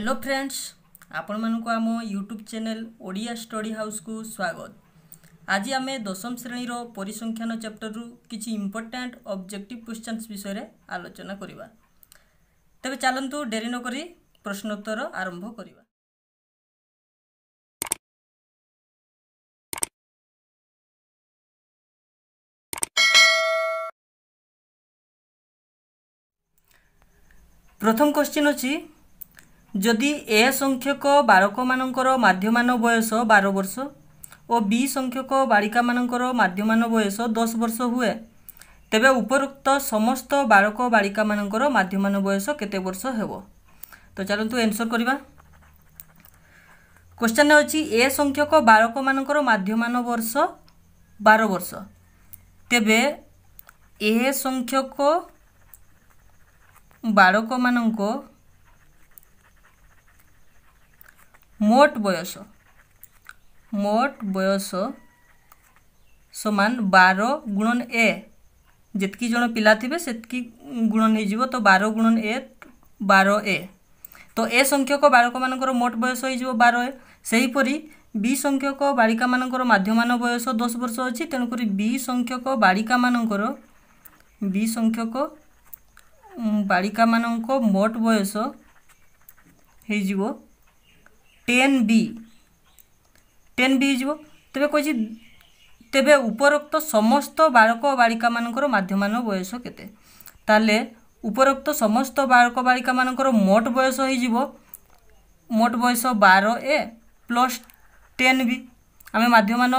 hello friends ଆପଣମାନଙ୍କୁ ଆମ YouTube channel Odia study ହାଉସ୍କୁ ସ୍ୱାଗତ ଆଜି ଆମେ ଦଶମ ଶ୍ରେଣୀର ପରିସଂଖ୍ୟାନ ଚାପ୍ଟରରୁ କିଛି ଇମ୍ପୋର୍ଟାଣ୍ଟ ଅବଜେକ୍ଟିଭ୍ କ୍ୱେଶ୍ଚନ୍ସ ବିଷୟରେ ଆଲୋଚନା କରିବା ତେବେ ଚାଲନ୍ତୁ ଡେରି ନକରି ପ୍ରଶ୍ନୋତ୍ତର ଆରମ୍ଭ କରିବା ପ୍ରଥମ କ୍ୱେଶ୍ଚିନ୍ ଅଛି ଯଦି ଏ ସଂଖ୍ୟକ ବାଳକମାନଙ୍କର ମାଧ୍ୟମାନ ବୟସ ବାର ବର୍ଷ ଓ ବି ସଂଖ୍ୟକ ବାଳିକାମାନଙ୍କର ମାଧ୍ୟମାନ ବୟସ ଦଶ ବର୍ଷ ହୁଏ ତେବେ ଉପରୋକ୍ତ ସମସ୍ତ ବାଳକ ବାଳିକାମାନଙ୍କର ମାଧ୍ୟମାନ ବୟସ କେତେ ବର୍ଷ ହେବ ତ ଚାଲନ୍ତୁ ଏନ୍ସର୍ କରିବା କ୍ୱେଶ୍ଚନ୍ ଅଛି ଏ ସଂଖ୍ୟକ ବାଳକମାନଙ୍କର ମାଧ୍ୟମାନ ବର୍ଷ ବାର ବର୍ଷ ତେବେ ଏ ସଂଖ୍ୟକ ବାଳକମାନଙ୍କ মোট বয়স মোট বয়স সমান বার গুণন এ যেতকি জন পিলা থিবে সেতকি গুণন হয়ে তো বার গুণন এ বার এ তো এ সংখ্যক বালক মানকর মোট বয়স হয়ে বার এ সেইপরি বি সংখ্যক বাড়িকা মানকর মাধ্যমান বয়স দশ বর্ষ অছি তেণুকরি বি সংখ্যক বাড়িকা মানকর বি সংখ্যক বাড়িকা মানক মোট বয়স হয়ে টেন বি টেন বি যাব তেবে কইছি তেবে উপরোক্ত সমস্ত বালক ও বালিকা মানকর মাধ্যমান বয়স কেতে তাহলে উপরোক্ত সমস্ত বালক বালিকা মানকর মোট বয়স হয়ে মোট বয়স বার এ প্লস টেন বি আমি মাধ্যমান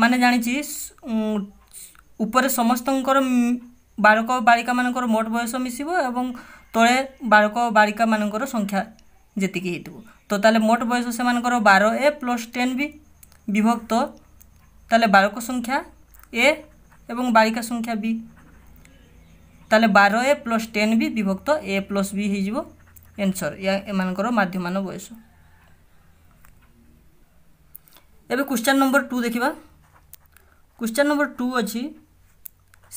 মানে জাঁচি উপরে সমস্তঙ্কর বালক বালিকা মানকর মোট বয়স মিশিব এবং তলে বালক বালিকা মানকর সংখ্যা যেতিকি ହେଇଥିବ ତ ତାହେଲେ ମୋଟ ବୟସ ସେମାନଙ୍କର ବାର ଏ ପ୍ଲସ୍ ଟେନ୍ ବି ବିଭକ୍ତ ତାହେଲେ ବାଳକ ସଂଖ୍ୟା ଏ ଏବଂ ବାଳିକା ସଂଖ୍ୟା ବି ତାହେଲେ ବାର ଏ ପ୍ଲସ୍ ଟେନ୍ ବି ବିଭକ୍ତ ଏ ପ୍ଲସ୍ ବି ହେଇଯିବ ଏନ୍ସର୍ ଏହା ଏମାନଙ୍କର ମାଧ୍ୟମାନ ବୟସ ଏବେ କ୍ୱେଶ୍ଚନ୍ ନମ୍ବର ଟୁ ଦେଖିବା କ୍ୱେଶ୍ଚନ୍ ନମ୍ବର ଟୁ ଅଛି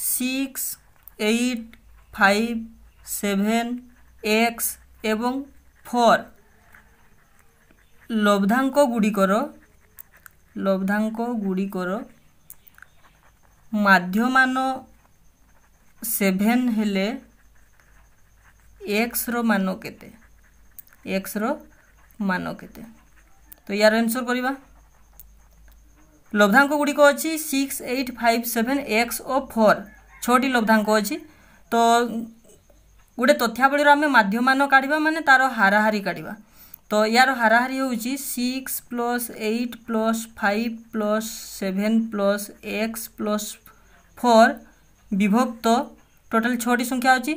six eight five seven x এবং ফোর লব্ধাঙ্ক গুড়িকর লব্ধাঙ্ক গুড়িকর মাধ্যমান সেভেন হলে এক্সর মান কেতে এক্সর মান কেতে তো ইয়ার আনসর করা লব্ধাঙ্ক গুড়িক অছি six eight five seven x ও ফোর ছটি লব্ধাঙ্ক অছি তো गोटे तथ्यावल आम मध्य मान काढ़ मान तार हाराहारी का तो यार हाराहारी हूँ six plus eight plus five plus seven plus x plus four विभक्त टोटाल छटी संख्या अच्छी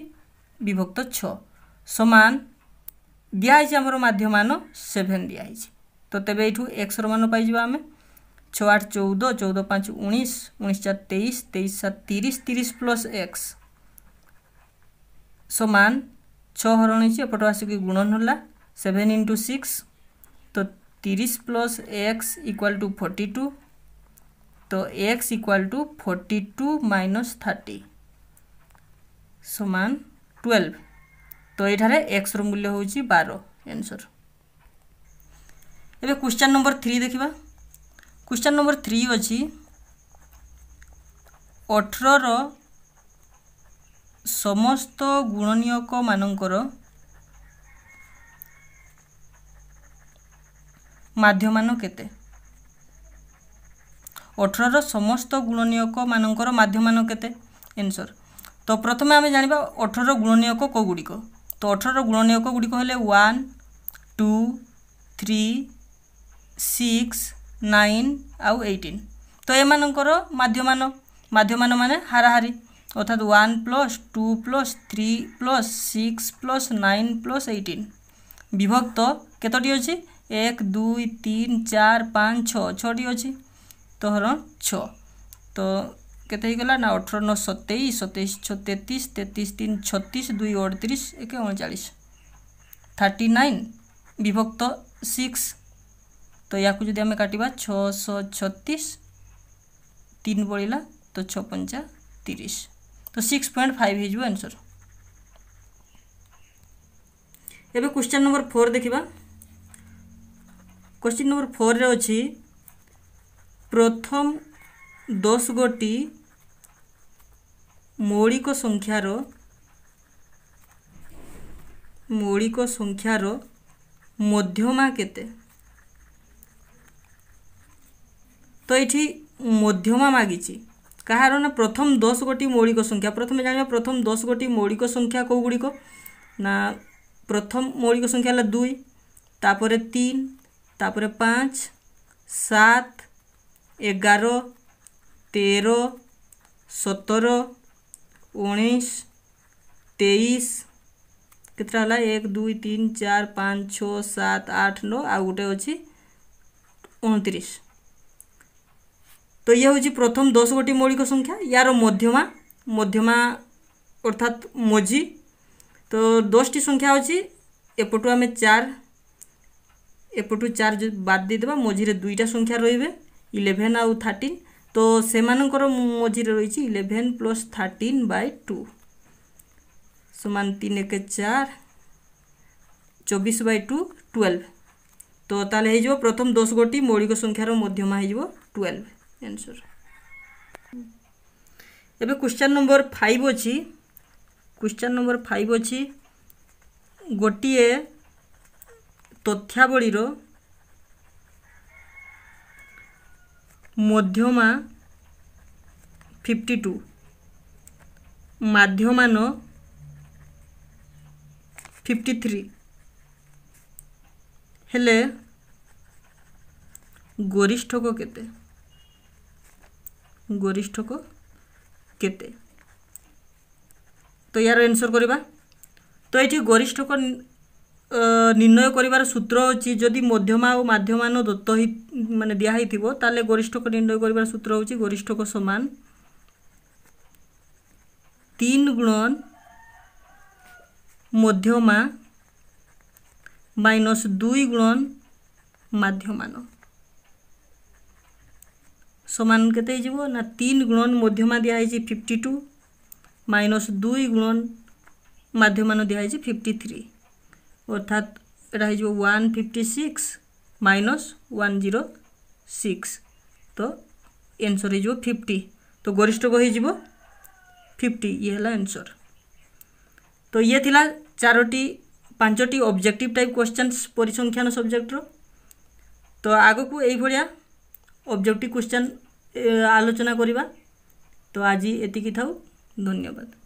विभक्त छ सामान दिखाई आमर मध्यम सेभेन दिखाई तो तेज यू एक्सर मान पाई आम छ आठ चौदह चौद पाँच उन्नीस उन्नीस चार तेईस तेईस सात तीस तीस प्लस एक्स সমান ছ হরণ হয়েছে এপটু আসিকি গুণন হল সেভেন ইন্টু সিক্স তো তিরিশ plus x equal to forty two তো x equal to forty two minus thirty সমান টুয়েলভ তো এখানে এক্সর মূল্য হচ্ছে বার এনসর এবে কোশ্চেন নম্বর থ্রি দেখা কোশ্চেন নম্বর থ্রি অঠরর ସମସ୍ତ ଗୁଣନୀୟକମାନଙ୍କର ମାଧ୍ୟମାନ କେତେ ଅଠରର ସମସ୍ତ ଗୁଣନୀୟକମାନଙ୍କର ମାଧ୍ୟମାନ କେତେ ଏନ୍ସର୍ ତ ପ୍ରଥମେ ଆମେ ଜାଣିବା ଅଠରର ଗୁଣନୀୟକ କେଉଁଗୁଡ଼ିକ ତ ଅଠରର ଗୁଣନୀୟକ ଗୁଡ଼ିକ ହେଲେ one two three six nine ଆଉ ଏଇଟିନ୍ ତ ଏମାନଙ୍କର ମାଧ୍ୟମାନ ମାଧ୍ୟମାନ ମାନେ ହାରାହାରି অর্থাৎ one plus two plus three plus six plus nine plus eighteen বিভক্ত কতটি অছি এক দুই তিন চার পাঁচ ছ ছটি অছি তো হল ছ তো কেতে হয়েগলা না অঠর ন সতেইশ সতেইশ ছ তেত্রিশ তেত্রিশ তিন ছত্রিশ দুই অড়তিরিশ একে উনচাশ থার্টি নাইন বিভক্ত সিক্স তো ইয়াকু যদি আমি কাটিবা ছশো ছত্রিশ তিন পড়িলা তো ছ পঞ্চা তিরিশ তো সিক্স পয়েন্ট ফাইভ ହୋଇଯିବ ଆନ୍ସର୍ ଏବେ କ୍ୱେଶ୍ଚନ୍ ନମ୍ବର ଫୋର୍ ଦେଖିବା କ୍ୱେଶ୍ଚିନ୍ ନମ୍ବର ଫୋର୍ରେ ଅଛି ପ୍ରଥମ ଦଶ ଗୋଟି ମୌଳିକ ସଂଖ୍ୟାର মৌলিক সংখ্যার মধ্যমা কেতে তো এটি মধ্যমা মাগিছি କାହାର ନା ପ୍ରଥମ ଦଶ ଗୋଟି ମୌଳିକ ସଂଖ୍ୟା ପ୍ରଥମେ ଜାଣିବା ପ୍ରଥମ ଦଶ ଗୋଟି ମୌଳିକ ସଂଖ୍ୟା କେଉଁଗୁଡ଼ିକ ନା ପ୍ରଥମ ମୌଳିକ ସଂଖ୍ୟା ହେଲା ଦୁଇ ତାପରେ ତିନି ତାପରେ ପାଞ୍ଚ ସାତ ଏଗାର ତେର ସତର ଉଣେଇଶ ତେଇଶ କେତେଟା ହେଲା ଏକ ଦୁଇ ତିନି ଚାରି ପାଞ୍ଚ ଛଅ ସାତ ଆଠ ନଅ ଆଉ ଗୋଟେ ଅଛି ଅଣତିରିଶ तो ये हूँ प्रथम दस गोटी मौलिक संख्या यार मध्यमा मध्यमा अर्थात मझी तो दस टी संख्या हूँ एपटु आम चार एपटु चार बात दे देदेबा मझीरे दुईटा संख्या रही है इलेवेन आउ थीन तो से मझी रही eleven plus thirteen by two सामान तीन एक चार चौबीस बै टू ट्वेल्व तो ताल प्रथम दस गोटी मौलिक संख्यार मध्यमा हो ट्वेल्व ଆନ୍ସର ଏବେ କ୍ୱେଶ୍ଚନ୍ ନମ୍ବର ଫାଇଭ୍ ଅଛି କ୍ୱେଶ୍ଚନ୍ ନମ୍ବର ଫାଇଭ୍ ଅଛି ଗୋଟିଏ ତଥ୍ୟାବଳୀର ମଧ୍ୟମା ଫିଫ୍ଟି ଟୁ ମାଧ୍ୟମାନ ଫିଫ୍ଟି ଥ୍ରୀ ହେଲେ ଗରିଷ୍ଠକ କେତେ গরিষ্ঠক কেতে তো ইয়ার এনসর করা তো এটি গরিষ্ঠক নির্ণয় করিবার সূত্র হচ্ছে যদি মধ্যমা ও মাধ্যমান দত্ত হই মানে দিয়া হইথিব তাহলে গরিষ্ঠক নির্ণয় করিবার সূত্র হচ্ছে গরিষ্ঠক সমান তিন গুণন মধ্যমা মাইনস দুই গুণন মাধ্যমান সমান কেতে হয়ে যাব না তিন গুণন মধ্যমা দিয়া হয়েছে ফিফটি টু মাইনস দুই গুণন মাধ্যমান দিয়া হয়েছে ফিফটি থ্রি অর্থাৎ এটা হয়ে যাব one fifty six minus one zero six তো এনসর হয়ে যাব ফিফটি তো গরিষ্ঠক হয়ে যাব ফিফটি ইয়ে হল এনসর তো ইয়ে লা চারোটি পাঁচটি অবজেক্টিভ টাইপ কোশ্চেন্স পরিসংখ্যান সবজেক্টর তো আগকু এইভাবে ଅବଜେକ୍ଟିଭ୍ କ୍ୱେଶ୍ଚନ୍ ଆଲୋଚନା କରିବା ତ ଆଜି ଏତିକି ଥାଉ ଧନ୍ୟବାଦ